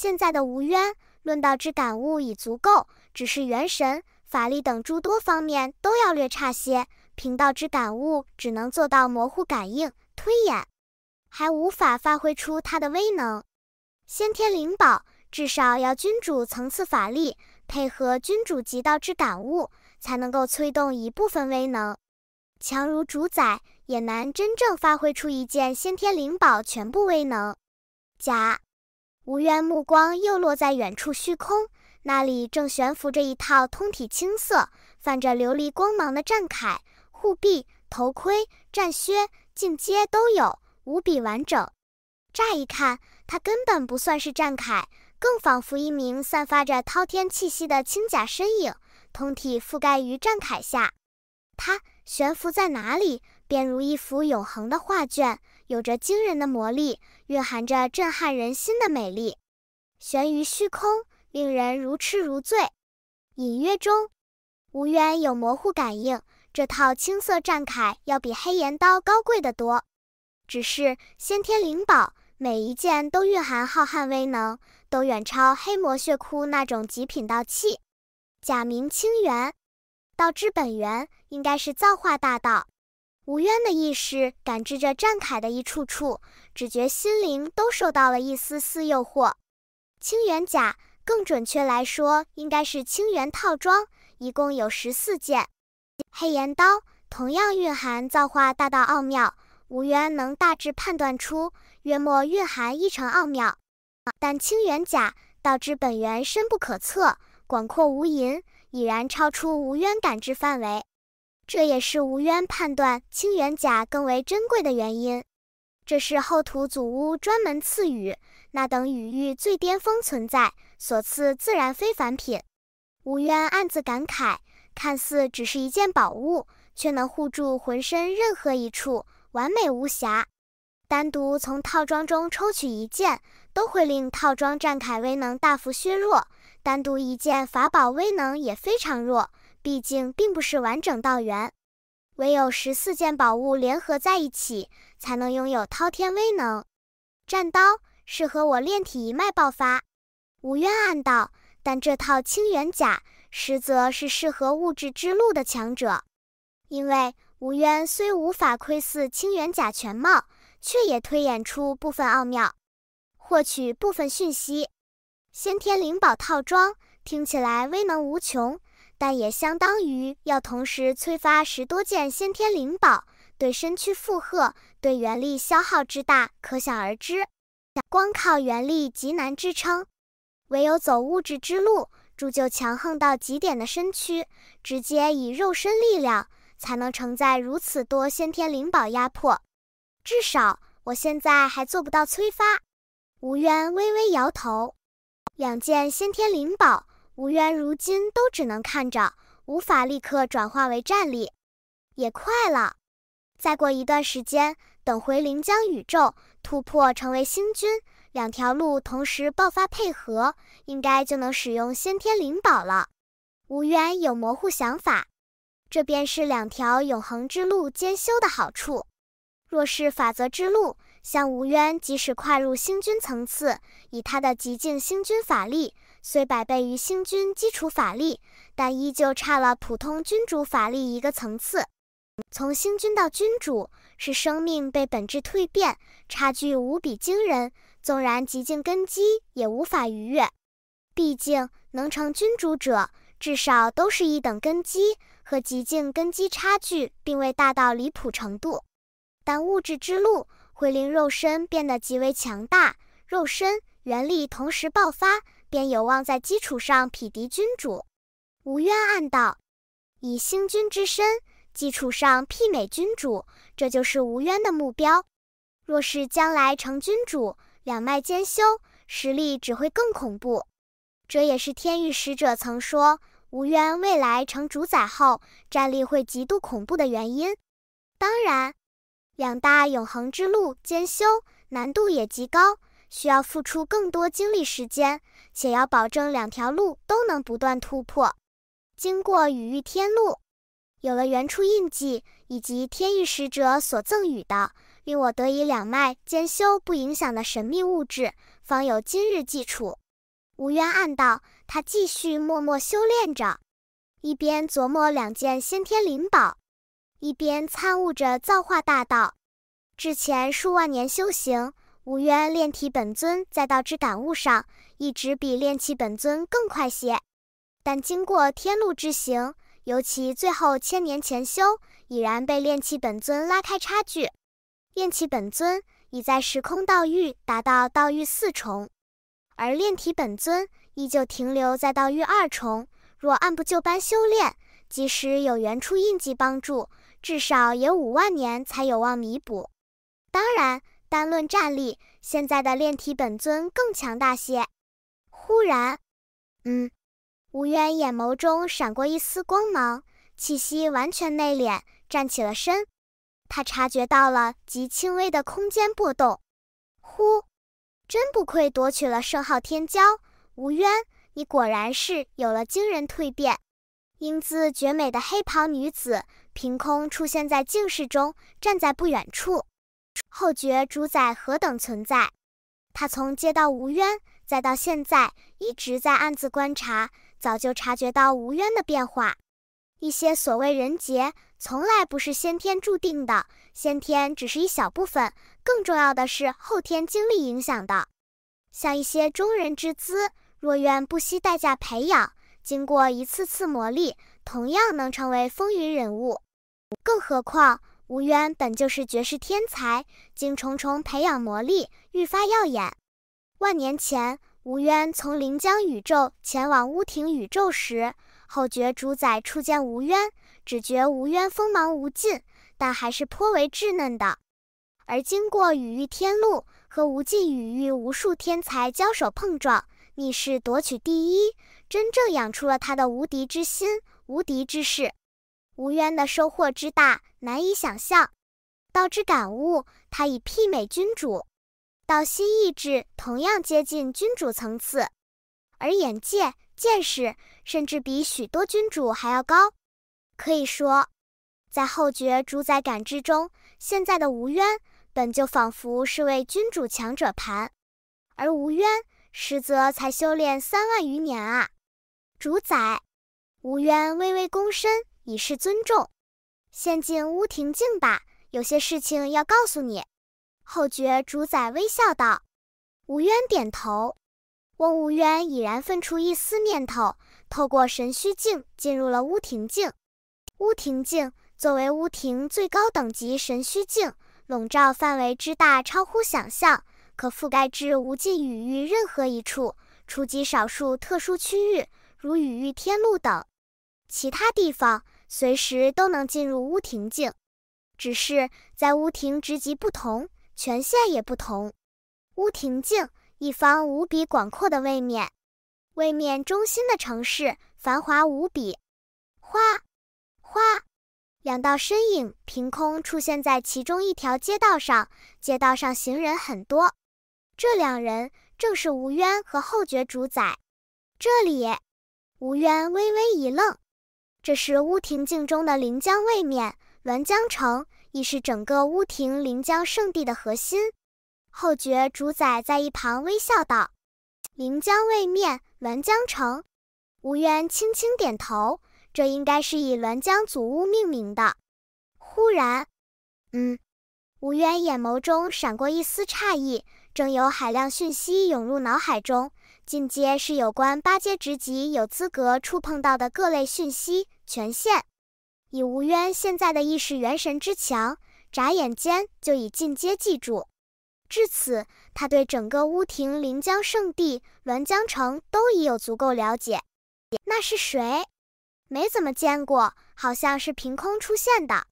现在的无渊论道之感悟已足够，只是元神、法力等诸多方面都要略差些。贫道之感悟只能做到模糊感应、推演，还无法发挥出它的威能。先天灵宝至少要君主层次法力配合君主级道之感悟，才能够催动一部分威能。强如主宰也难真正发挥出一件先天灵宝全部威能。甲。吴渊目光又落在远处虚空，那里正悬浮着一套通体青色、泛着琉璃光芒的战铠，护臂、头盔、战靴，进阶都有，无比完整。乍一看，它根本不算是战铠，更仿佛一名散发着滔天气息的轻甲身影，通体覆盖于战铠下。它悬浮在哪里，便如一幅永恒的画卷。有着惊人的魔力，蕴含着震撼人心的美丽，悬于虚空，令人如痴如醉。隐约中，吴渊有模糊感应，这套青色战铠要比黑岩刀高贵得多。只是先天灵宝，每一件都蕴含浩瀚威能，都远超黑魔血窟那种极品道器。假名清源，道之本源应该是造化大道。吴渊的意识感知着战铠的一处处，只觉心灵都受到了一丝丝诱惑。青元甲，更准确来说，应该是青元套装，一共有十四件。黑岩刀同样蕴含造化大道奥妙，吴渊能大致判断出约莫蕴含一层奥妙，但青元甲导致本源深不可测，广阔无垠，已然超出吴渊感知范围。这也是吴渊判断青元甲更为珍贵的原因。这是后土祖巫专门赐予那等羽玉最巅峰存在所赐，自然非凡品。吴渊暗自感慨，看似只是一件宝物，却能护住浑身任何一处，完美无瑕。单独从套装中抽取一件，都会令套装战铠威能大幅削弱；单独一件法宝威能也非常弱。毕竟并不是完整道源，唯有十四件宝物联合在一起，才能拥有滔天威能。战刀适合我炼体一脉爆发，吴渊暗道。但这套清元甲实则是适合物质之路的强者，因为吴渊虽无法窥伺清元甲全貌，却也推演出部分奥妙，获取部分讯息。先天灵宝套装听起来威能无穷。但也相当于要同时催发十多件先天灵宝，对身躯负荷、对元力消耗之大，可想而知。光靠元力极难支撑，唯有走物质之路，铸就强横到极点的身躯，直接以肉身力量，才能承载如此多先天灵宝压迫。至少我现在还做不到催发。吴渊微微摇头，两件先天灵宝。吴渊如今都只能看着，无法立刻转化为战力，也快了。再过一段时间，等回临江宇宙突破成为星君，两条路同时爆发配合，应该就能使用先天灵宝了。吴渊有模糊想法，这便是两条永恒之路兼修的好处。若是法则之路，像吴渊即使跨入星君层次，以他的极境星君法力。虽百倍于星君基础法力，但依旧差了普通君主法力一个层次。从星君到君主，是生命被本质蜕变，差距无比惊人。纵然极境根基也无法逾越，毕竟能成君主者，至少都是一等根基，和极境根基差距并未大到离谱程度。但物质之路会令肉身变得极为强大，肉身、元力同时爆发。便有望在基础上匹敌君主。吴渊暗道：“以星君之身，基础上媲美君主，这就是吴渊的目标。若是将来成君主，两脉兼修，实力只会更恐怖。这也是天域使者曾说吴渊未来成主宰后，战力会极度恐怖的原因。当然，两大永恒之路兼修，难度也极高。”需要付出更多精力时间，且要保证两条路都能不断突破。经过雨域天路，有了原初印记以及天域使者所赠予的令我得以两脉兼修不影响的神秘物质，方有今日基础。吴渊暗道，他继续默默修炼着，一边琢磨两件先天灵宝，一边参悟着造化大道。之前数万年修行。武渊炼体本尊在道之感悟上一直比炼气本尊更快些，但经过天路之行，尤其最后千年前修，已然被炼气本尊拉开差距。炼气本尊已在时空道域达到道域四重，而炼体本尊依旧停留在道域二重。若按部就班修炼，即使有原初印记帮助，至少也五万年才有望弥补。当然。单论战力，现在的炼体本尊更强大些。忽然，嗯，吴渊眼眸中闪过一丝光芒，气息完全内敛，站起了身。他察觉到了极轻微的空间波动。呼，真不愧夺取了圣号天骄，吴渊，你果然是有了惊人蜕变。英姿绝美的黑袍女子凭空出现在镜室中，站在不远处。后觉主宰何等存在？他从接到吴渊，再到现在，一直在暗自观察，早就察觉到吴渊的变化。一些所谓人杰，从来不是先天注定的，先天只是一小部分，更重要的是后天经历影响的。像一些中人之资，若愿不惜代价培养，经过一次次磨砺，同样能成为风云人物。更何况。吴渊本就是绝世天才，经重重培养磨砺，愈发耀眼。万年前，吴渊从临江宇宙前往乌庭宇宙时，后觉主宰初见吴渊，只觉吴渊锋芒无尽，但还是颇为稚嫩的。而经过雨域天路和无尽雨域无数天才交手碰撞，逆势夺取第一，真正养出了他的无敌之心、无敌之势。吴渊的收获之大，难以想象。道之感悟，他已媲美君主；道心意志，同样接近君主层次。而眼界、见识，甚至比许多君主还要高。可以说，在后觉主宰感知中，现在的吴渊本就仿佛是位君主强者盘。而吴渊实则才修炼三万余年啊！主宰，吴渊微微躬身。以示尊重，先进乌廷境吧，有些事情要告诉你。后觉主宰微笑道，吴渊点头。翁吴渊已然分出一丝念头，透过神虚境进入了乌廷境。乌廷境作为乌廷最高等级神虚境，笼罩范围之大超乎想象，可覆盖至无尽雨域任何一处，触及少数特殊区域，如雨域天路等，其他地方。随时都能进入乌亭境，只是在乌亭职级不同，权限也不同。乌亭境一方无比广阔的位面，位面中心的城市繁华无比。花，花，两道身影凭空出现在其中一条街道上，街道上行人很多。这两人正是吴渊和后觉主宰。这里，吴渊微微一愣。这是乌庭境中的临江位面，栾江城亦是整个乌庭临江圣地的核心。后觉主宰在一旁微笑道：“临江位面，栾江城。”吴渊轻轻点头，这应该是以栾江祖屋命名的。忽然，嗯，吴渊眼眸中闪过一丝诧异，正有海量讯息涌入脑海中，尽皆是有关八阶执级有资格触碰到的各类讯息。权限，以吴渊现在的意识元神之强，眨眼间就已尽皆记住。至此，他对整个乌亭临江圣地栾江城都已有足够了解。那是谁？没怎么见过，好像是凭空出现的。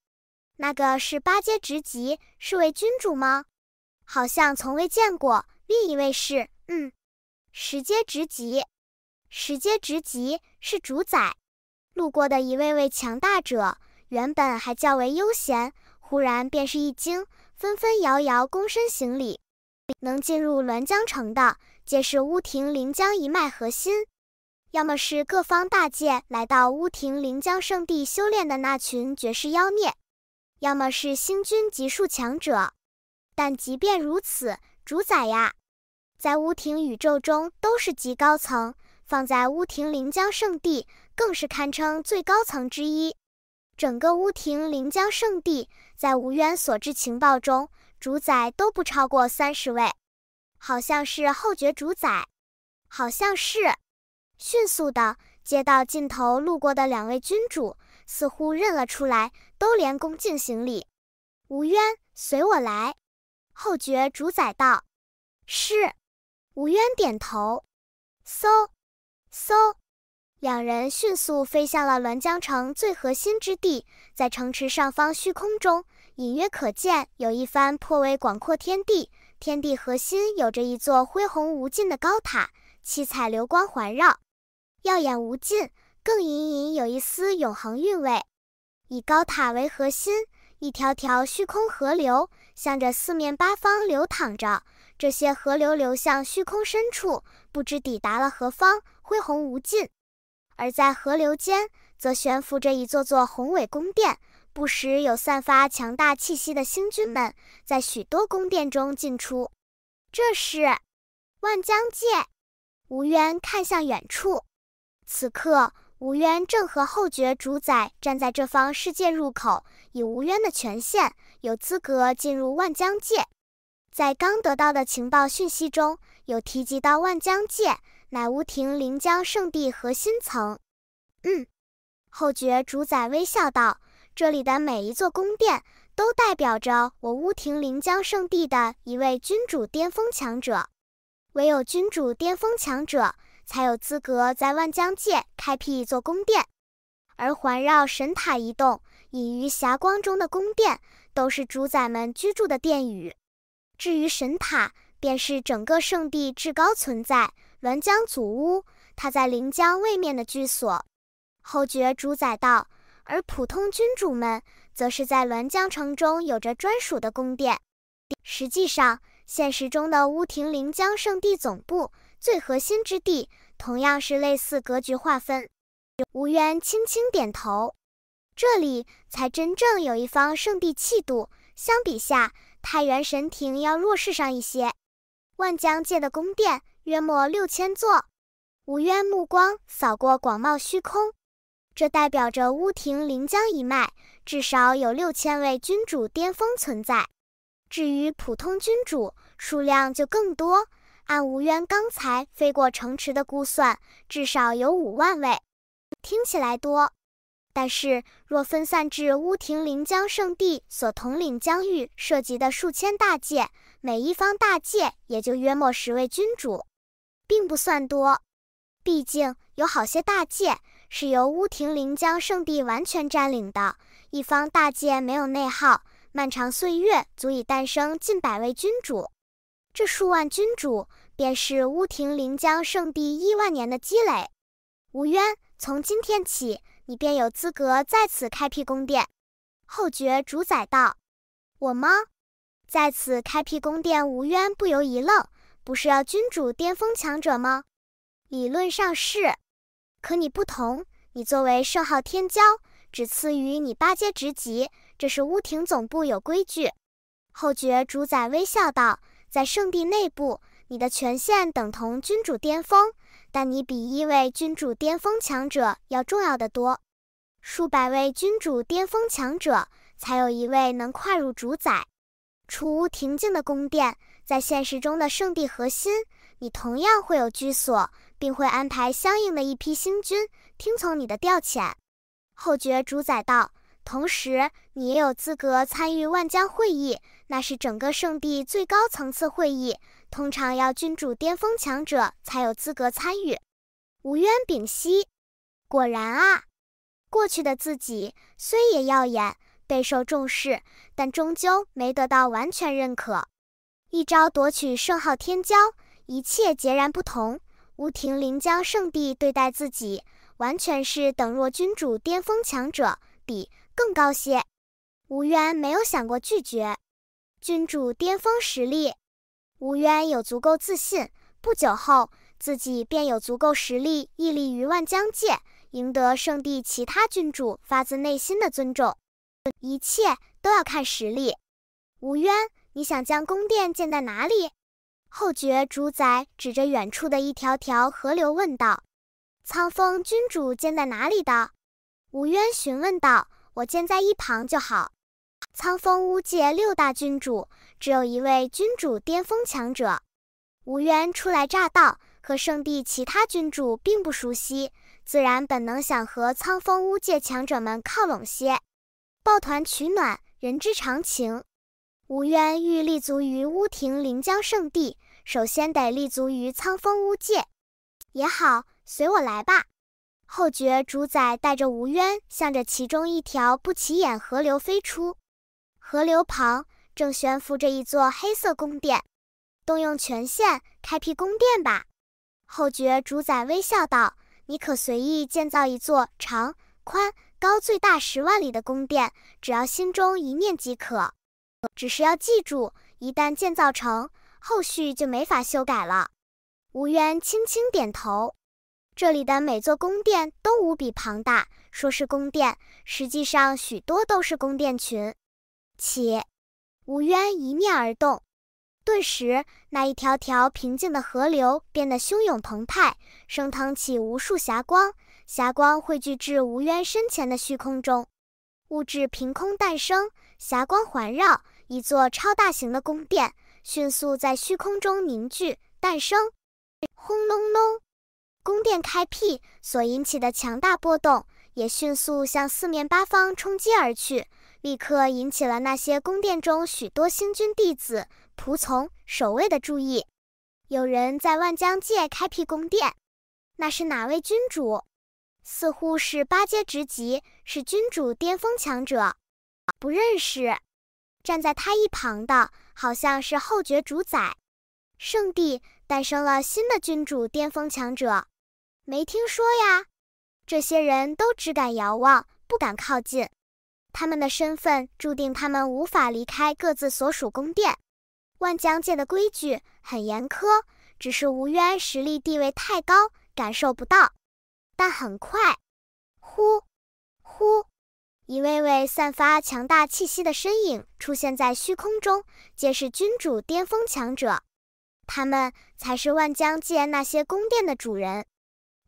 那个是八阶执级，是位君主吗？好像从未见过。另一位是，嗯，十阶执级，十阶执级是主宰。路过的一位位强大者，原本还较为悠闲，忽然便是一惊，纷纷遥遥躬身行礼。能进入滦江城的，皆是乌庭临江一脉核心，要么是各方大界来到乌庭临江圣地修炼的那群绝世妖孽，要么是星君级数强者。但即便如此，主宰呀，在乌庭宇宙中都是极高层，放在乌庭临江圣地。更是堪称最高层之一。整个乌廷临江圣地，在吴渊所知情报中，主宰都不超过三十位，好像是后觉主宰。好像是。迅速的，街道尽头路过的两位君主似乎认了出来，都连恭敬行礼。吴渊，随我来。后觉主宰道：“是。”吴渊点头。搜，搜。两人迅速飞向了滦江城最核心之地，在城池上方虚空中，隐约可见有一番颇为广阔天地。天地核心有着一座恢宏无尽的高塔，七彩流光环绕，耀眼无尽，更隐隐有一丝永恒韵味。以高塔为核心，一条条虚空河流向着四面八方流淌着，这些河流流向虚空深处，不知抵达了何方，恢宏无尽。而在河流间，则悬浮着一座座宏伟宫殿，不时有散发强大气息的星君们在许多宫殿中进出。这是万疆界。吴渊看向远处，此刻吴渊正和后觉主宰站在这方世界入口，以吴渊的权限有资格进入万疆界。在刚得到的情报讯息中，有提及到万疆界。乃乌廷临江圣地核心层，嗯，后觉主宰微笑道：“这里的每一座宫殿，都代表着我乌廷临江圣地的一位君主巅峰强者。唯有君主巅峰强者，才有资格在万疆界开辟一座宫殿。而环绕神塔移动，隐于霞光中的宫殿，都是主宰们居住的殿宇。至于神塔，便是整个圣地至高存在。”栾江祖屋，他在临江位面的居所，侯爵主宰道，而普通君主们则是在栾江城中有着专属的宫殿。实际上，现实中的乌庭临江圣地总部最核心之地，同样是类似格局划分。吴渊轻轻点头，这里才真正有一方圣地气度。相比下，太原神庭要弱势上一些。万江界的宫殿。约莫六千座，吴渊目光扫过广袤虚空，这代表着乌廷临江一脉至少有六千位君主巅峰存在。至于普通君主，数量就更多。按吴渊刚才飞过城池的估算，至少有五万位。听起来多，但是若分散至乌廷临江圣地所统领疆域涉及的数千大界，每一方大界也就约莫十位君主。并不算多，毕竟有好些大界是由乌廷临江圣地完全占领的。一方大界没有内耗，漫长岁月足以诞生近百位君主。这数万君主，便是乌廷临江圣地亿万年的积累。吴渊，从今天起，你便有资格在此开辟宫殿。后觉主宰道，我吗？在此开辟宫殿，吴渊不由一愣。不是要君主巅峰强者吗？理论上是，可你不同。你作为圣号天骄，只赐予你八阶职级，这是乌廷总部有规矩。后觉主宰微笑道：“在圣地内部，你的权限等同君主巅峰，但你比一位君主巅峰强者要重要得多。数百位君主巅峰强者，才有一位能跨入主宰。出乌廷境的宫殿。”在现实中的圣地核心，你同样会有居所，并会安排相应的一批星君听从你的调遣。后觉主宰道，同时你也有资格参与万疆会议，那是整个圣地最高层次会议，通常要君主巅峰强者才有资格参与。无渊屏息，果然啊，过去的自己虽也耀眼，备受重视，但终究没得到完全认可。一招夺取圣号天骄，一切截然不同。吴廷临江圣地对待自己，完全是等若君主巅峰强者，比更高些。吴渊没有想过拒绝，君主巅峰实力，吴渊有足够自信。不久后，自己便有足够实力屹立于万疆界，赢得圣地其他君主发自内心的尊重。一切都要看实力，吴渊。你想将宫殿建在哪里？后觉主宰指着远处的一条条河流问道：“苍风君主建在哪里的？”吴渊询问道：“我建在一旁就好。”苍风屋界六大君主，只有一位君主巅峰强者。吴渊初来乍到，和圣地其他君主并不熟悉，自然本能想和苍风屋界强者们靠拢些，抱团取暖，人之常情。吴渊欲立足于乌亭临江圣地，首先得立足于苍风乌界。也好，随我来吧。后觉主宰带着吴渊向着其中一条不起眼河流飞出。河流旁正悬浮着一座黑色宫殿。动用权限开辟宫殿吧。后觉主宰微笑道：“你可随意建造一座长、宽、高最大十万里的宫殿，只要心中一念即可。”只是要记住，一旦建造成，后续就没法修改了。吴渊轻轻点头。这里的每座宫殿都无比庞大，说是宫殿，实际上许多都是宫殿群。起！吴渊一念而动，顿时那一条条平静的河流变得汹涌澎湃，升腾起无数霞光，霞光汇聚至吴渊身前的虚空中，物质凭空诞生，霞光环绕。一座超大型的宫殿迅速在虚空中凝聚诞生，轰隆隆，宫殿开辟所引起的强大波动也迅速向四面八方冲击而去，立刻引起了那些宫殿中许多星君弟子、仆从、守卫的注意。有人在万疆界开辟宫殿，那是哪位君主？似乎是八阶职级，是君主巅峰强者。不认识。站在他一旁的，好像是后觉主宰，圣地诞生了新的君主，巅峰强者，没听说呀。这些人都只敢遥望，不敢靠近。他们的身份注定他们无法离开各自所属宫殿。万疆界的规矩很严苛，只是吴渊实力地位太高，感受不到。但很快，呼，呼。一位位散发强大气息的身影出现在虚空中，皆是君主巅峰强者。他们才是万疆界那些宫殿的主人，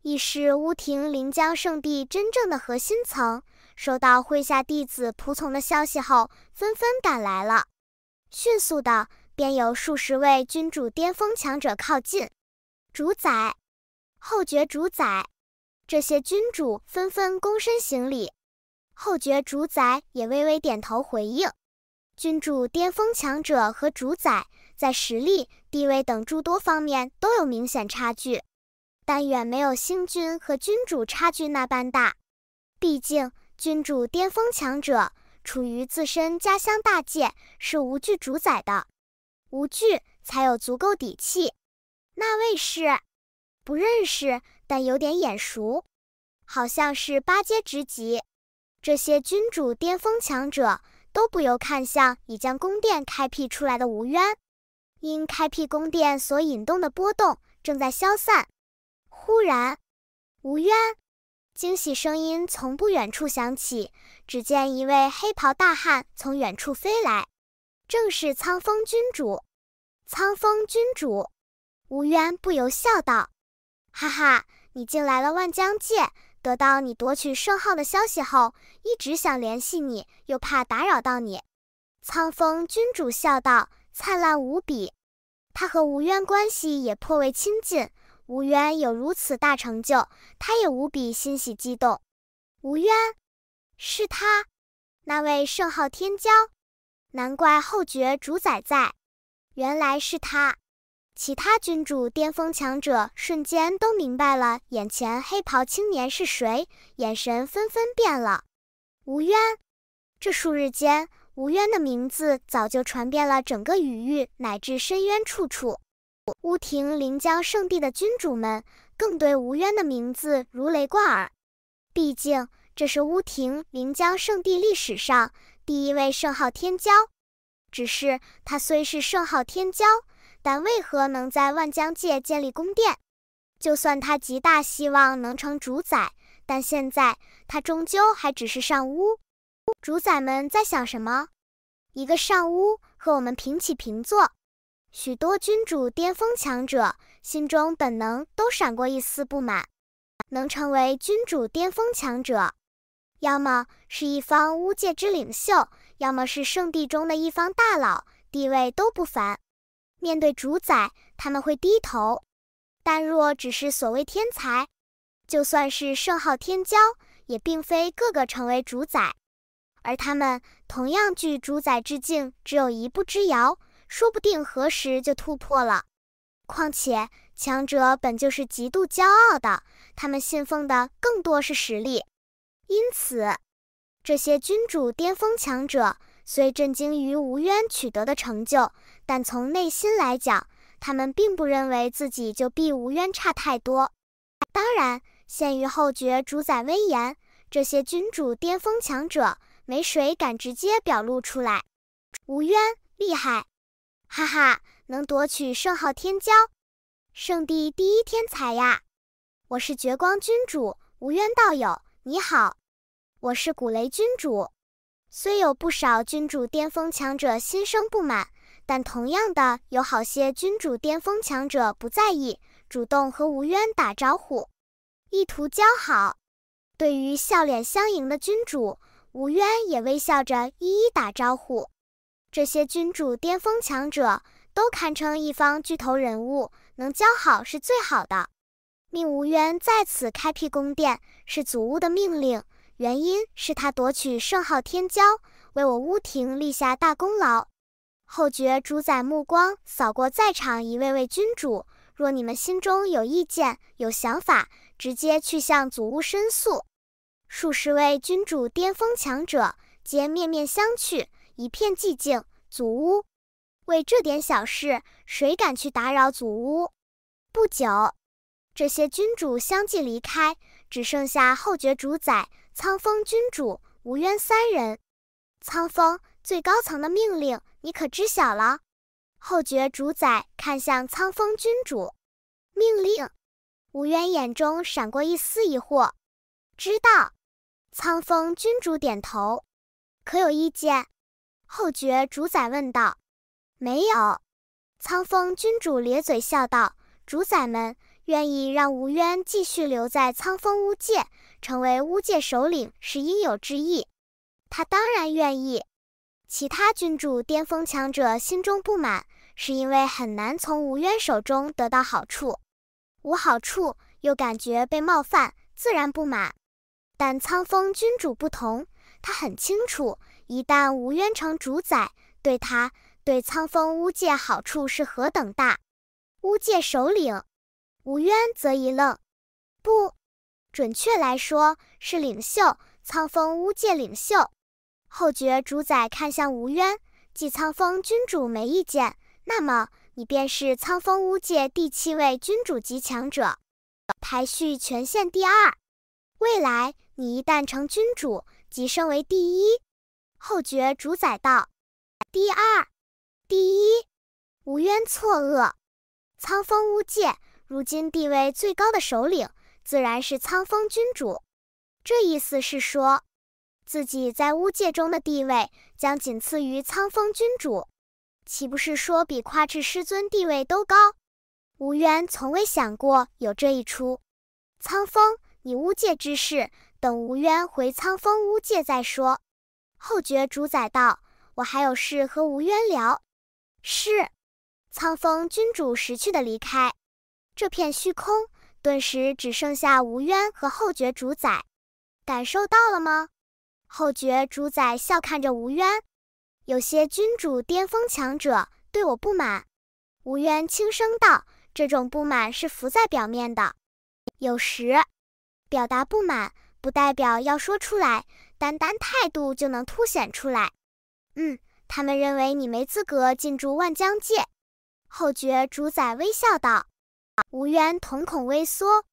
亦是乌庭临江圣地真正的核心层。收到麾下弟子仆从的消息后，纷纷赶来了。迅速的，便有数十位君主巅峰强者靠近。主宰，后觉主宰，这些君主纷纷躬身行礼。后觉主宰也微微点头回应。君主巅峰强者和主宰在实力、地位等诸多方面都有明显差距，但远没有星君和君主差距那般大。毕竟，君主巅峰强者处于自身家乡大界，是无惧主宰的，无惧才有足够底气。那位是？不认识，但有点眼熟，好像是八阶职级。这些君主巅峰强者都不由看向已将宫殿开辟出来的吴渊，因开辟宫殿所引动的波动正在消散。忽然，吴渊惊喜声音从不远处响起：“只见一位黑袍大汉从远处飞来，正是苍风君主。”苍风君主，吴渊不由笑道：“哈哈，你竟来了万疆界！”得到你夺取圣号的消息后，一直想联系你，又怕打扰到你。苍风君主笑道：“灿烂无比，他和吴渊关系也颇为亲近。吴渊有如此大成就，他也无比欣喜激动。吴渊，是他，那位圣号天骄，难怪后觉主宰在，原来是他。”其他君主巅峰强者瞬间都明白了眼前黑袍青年是谁，眼神纷纷变了。吴渊，这数日间，吴渊的名字早就传遍了整个雨域乃至深渊处处。乌庭临江圣地的君主们更对吴渊的名字如雷贯耳，毕竟这是乌庭临江圣地历史上第一位圣号天骄。只是他虽是圣号天骄。但为何能在万疆界建立宫殿？就算他极大希望能成主宰，但现在他终究还只是上巫。主宰们在想什么？一个上巫和我们平起平坐，许多君主巅峰强者心中本能都闪过一丝不满。能成为君主巅峰强者，要么是一方巫界之领袖，要么是圣地中的一方大佬，地位都不凡。面对主宰，他们会低头；但若只是所谓天才，就算是圣号天骄，也并非个个成为主宰。而他们同样距主宰之境只有一步之遥，说不定何时就突破了。况且，强者本就是极度骄傲的，他们信奉的更多是实力。因此，这些君主巅峰强者。虽震惊于吴渊取得的成就，但从内心来讲，他们并不认为自己就比吴渊差太多。当然，先于后觉，主宰威严，这些君主巅峰强者，没谁敢直接表露出来。吴渊厉害，哈哈，能夺取圣号天骄，圣地第一天才呀！我是觉光君主，吴渊道友，你好。我是古雷君主。虽有不少君主巅峰强者心生不满，但同样的有好些君主巅峰强者不在意，主动和吴渊打招呼，意图交好。对于笑脸相迎的君主，吴渊也微笑着一一打招呼。这些君主巅峰强者都堪称一方巨头人物，能交好是最好的。命吴渊在此开辟宫殿，是祖屋的命令。原因是他夺取圣号天骄，为我乌庭立下大功劳。后觉主宰目光扫过在场一位位君主，若你们心中有意见、有想法，直接去向祖屋申诉。数十位君主巅峰强者皆面面相觑，一片寂静。祖屋，为这点小事，谁敢去打扰祖屋？不久，这些君主相继离开，只剩下后觉主宰。苍风君主、吴渊三人，苍风最高层的命令，你可知晓了？后觉主宰看向苍风君主，命令。吴渊眼中闪过一丝疑惑。知道。苍风君主点头。可有意见？后觉主宰问道。没有。苍风君主咧嘴笑道：“主宰们愿意让吴渊继续留在苍风屋界。”成为巫界首领是应有之义，他当然愿意。其他君主巅峰强者心中不满，是因为很难从吴渊手中得到好处，无好处又感觉被冒犯，自然不满。但苍风君主不同，他很清楚，一旦吴渊成主宰，对他对苍风巫界好处是何等大。巫界首领，吴渊则一愣，不。准确来说，是领袖苍风巫界领袖。后觉主宰看向吴渊，既苍风君主没意见。那么你便是苍风巫界第七位君主级强者，排序权限第二。未来你一旦成君主，即升为第一。后觉主宰道：“第二，第一。”吴渊错愕。苍风巫界如今地位最高的首领。自然是苍风君主，这意思是说，自己在巫界中的地位将仅次于苍风君主，岂不是说比夸世师尊地位都高？吴渊从未想过有这一出。苍风，你巫界之事，等吴渊回苍风巫界再说。后觉主宰道，我还有事和吴渊聊。是，苍风君主识趣的离开这片虚空。顿时只剩下吴渊和后觉主宰，感受到了吗？后觉主宰笑看着吴渊，有些君主巅峰强者对我不满。吴渊轻声道：“这种不满是浮在表面的，有时表达不满不代表要说出来，单单态度就能凸显出来。”嗯，他们认为你没资格进驻万疆界。”后觉主宰微笑道。吴渊瞳孔微缩，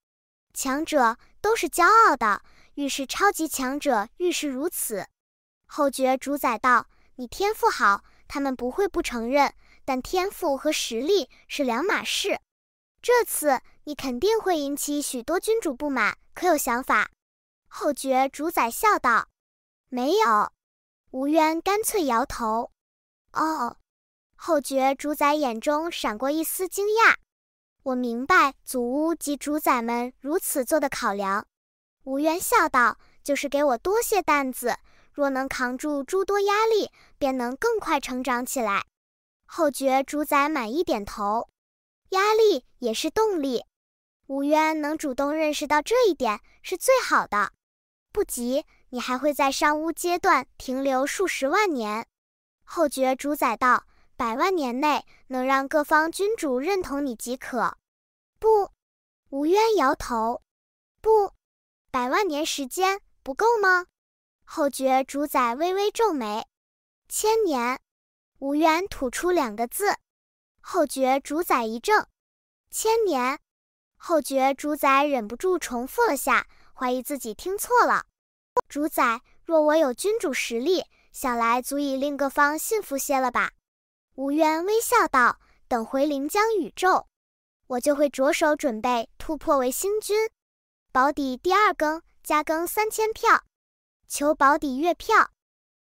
强者都是骄傲的，愈是超级强者，愈是如此。后觉主宰道：“你天赋好，他们不会不承认，但天赋和实力是两码事。这次你肯定会引起许多君主不满，可有想法？”后觉主宰笑道：“没有。”吴渊干脆摇头。哦，后觉主宰眼中闪过一丝惊讶。我明白祖屋及主宰们如此做的考量，吴渊笑道：“就是给我多些担子，若能扛住诸多压力，便能更快成长起来。”后觉主宰满意点头：“压力也是动力，吴渊能主动认识到这一点，是最好的。不急，你还会在商屋阶段停留数十万年。”后觉主宰道。百万年内能让各方君主认同你即可。不，吴渊摇头。不，百万年时间不够吗？后觉主宰微微皱眉。千年。吴渊吐出两个字。后觉主宰一怔。千年。后觉主宰忍不住重复了下，怀疑自己听错了。主宰，若我有君主实力，想来足以令各方信服些了吧？吴渊微笑道：“等回临江宇宙，我就会着手准备突破为星君，保底第二更加更三千票，求保底月票。”